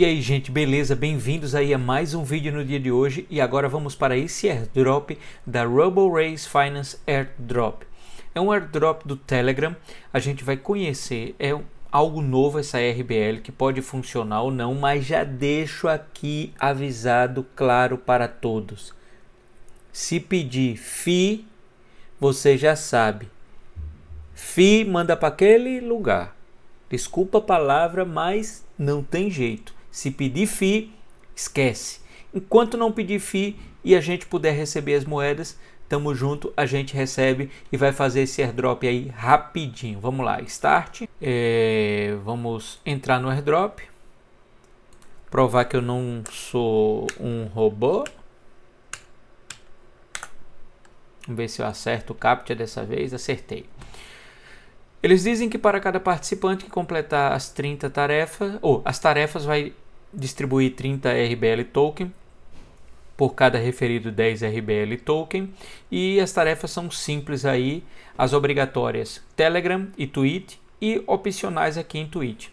E aí gente, beleza? Bem-vindos aí a mais um vídeo no dia de hoje e agora vamos para esse airdrop da Robo Race Finance Airdrop. É um airdrop do Telegram, a gente vai conhecer, é algo novo essa RBL que pode funcionar ou não, mas já deixo aqui avisado claro para todos. Se pedir FI, você já sabe. FI manda para aquele lugar. Desculpa a palavra, mas não tem jeito. Se pedir FII, esquece. Enquanto não pedir FII e a gente puder receber as moedas, tamo junto, a gente recebe e vai fazer esse airdrop aí rapidinho. Vamos lá, start. É, vamos entrar no airdrop. Provar que eu não sou um robô. Vamos ver se eu acerto o captcha dessa vez. Acertei. Eles dizem que para cada participante que completar as 30 tarefas, ou as tarefas vai distribuir 30 RBL token por cada referido 10 RBL token e as tarefas são simples aí, as obrigatórias Telegram e Twitch e opcionais aqui em Twitch.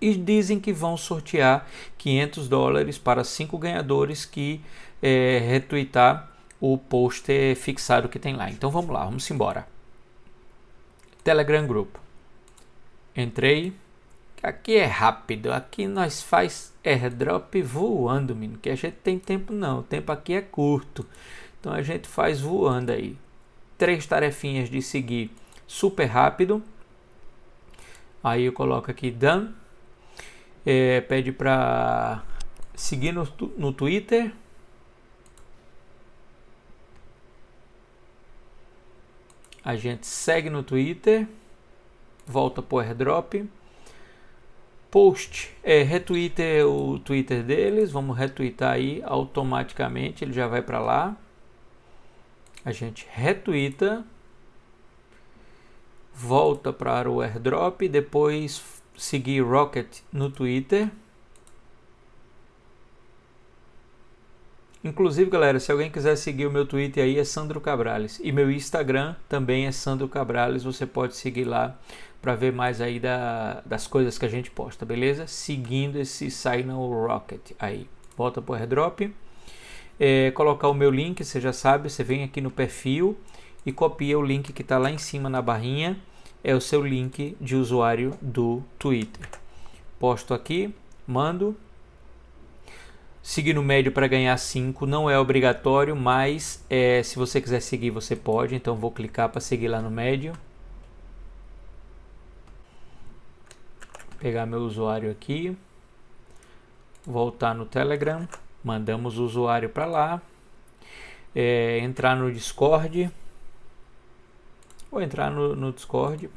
E dizem que vão sortear 500 dólares para cinco ganhadores que é, retweetar o pôster eh, fixado que tem lá. Então vamos lá, vamos embora. Telegram Group. Entrei. Aqui é rápido, aqui nós faz airdrop voando, menino, que a gente tem tempo não, o tempo aqui é curto. Então a gente faz voando aí. Três tarefinhas de seguir super rápido. Aí eu coloco aqui Dan. É, pede para seguir no, no Twitter. A gente segue no Twitter. Volta para o airdrop post, é, retweet é o Twitter deles, vamos retweetar aí automaticamente, ele já vai para lá. A gente retuita, volta para o airdrop, depois seguir Rocket no Twitter. Inclusive, galera, se alguém quiser seguir o meu Twitter aí é Sandro Cabrales e meu Instagram também é Sandro Cabrales, você pode seguir lá para ver mais aí da, das coisas que a gente posta, beleza? Seguindo esse Signal Rocket aí. Volta pro airdrop. É, colocar o meu link, você já sabe, você vem aqui no perfil e copia o link que está lá em cima na barrinha. É o seu link de usuário do Twitter. Posto aqui, mando Seguir no médio para ganhar 5 não é obrigatório, mas é, se você quiser seguir, você pode. Então vou clicar para seguir lá no médio. Pegar meu usuário aqui. Voltar no Telegram. Mandamos o usuário para lá. É, entrar no Discord. Vou entrar no, no Discord.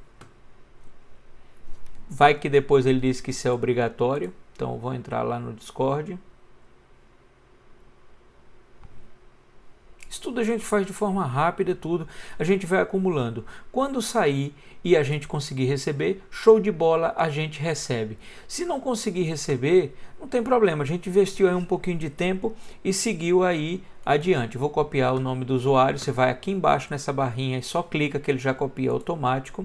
Vai que depois ele diz que isso é obrigatório. Então vou entrar lá no Discord. tudo a gente faz de forma rápida, é tudo a gente vai acumulando. Quando sair e a gente conseguir receber, show de bola, a gente recebe. Se não conseguir receber, não tem problema, a gente investiu aí um pouquinho de tempo e seguiu aí adiante. Vou copiar o nome do usuário, você vai aqui embaixo nessa barrinha e só clica que ele já copia automático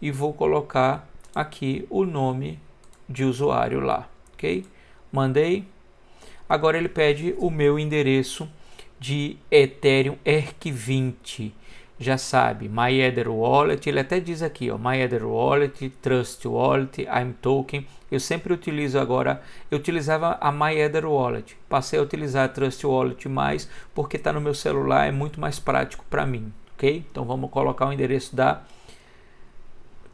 e vou colocar aqui o nome de usuário lá, ok? Mandei. Agora ele pede o meu endereço de Ethereum ERC20. Já sabe, MyEther Wallet, ele até diz aqui, ó, MyEther Wallet, Trust Wallet, I'm Token. Eu sempre utilizo agora, eu utilizava a MyEther Wallet, passei a utilizar a Trust Wallet mais porque está no meu celular, é muito mais prático para mim, ok? Então vamos colocar o endereço da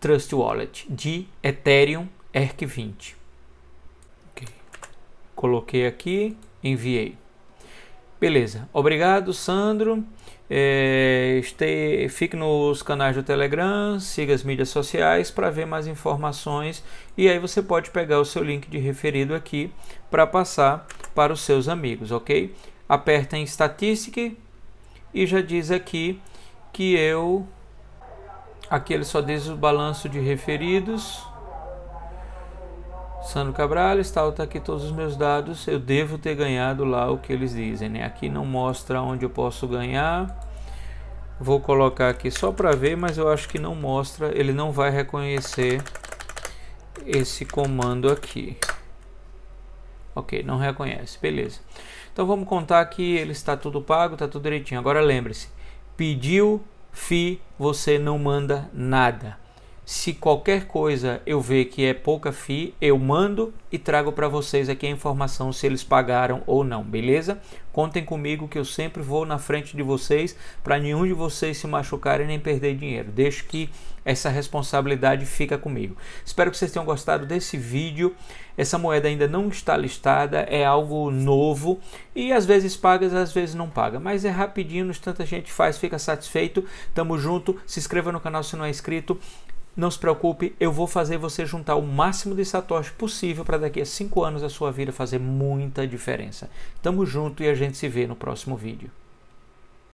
Trust Wallet de Ethereum ERC20. Okay. Coloquei aqui, enviei. Beleza, obrigado Sandro. É, este, fique nos canais do Telegram, siga as mídias sociais para ver mais informações e aí você pode pegar o seu link de referido aqui para passar para os seus amigos, ok? Aperta em Statistic e já diz aqui que eu. Aqui ele só diz o balanço de referidos. Sandro Cabral, está tá aqui todos os meus dados, eu devo ter ganhado lá o que eles dizem, né? Aqui não mostra onde eu posso ganhar. Vou colocar aqui só para ver, mas eu acho que não mostra, ele não vai reconhecer esse comando aqui. Ok, não reconhece, beleza. Então vamos contar que ele está tudo pago, está tudo direitinho. Agora lembre-se, pediu FI, você não manda nada. Se qualquer coisa eu ver que é pouca FI, eu mando e trago para vocês aqui a informação se eles pagaram ou não, beleza? Contem comigo que eu sempre vou na frente de vocês para nenhum de vocês se machucarem nem perder dinheiro. Deixo que essa responsabilidade fica comigo. Espero que vocês tenham gostado desse vídeo. Essa moeda ainda não está listada, é algo novo e às vezes paga, às vezes não paga, mas é rapidinho, tanta gente faz, fica satisfeito. Tamo junto, se inscreva no canal se não é inscrito. Não se preocupe, eu vou fazer você juntar o máximo de satoshi possível para daqui a 5 anos a sua vida fazer muita diferença. Tamo junto e a gente se vê no próximo vídeo.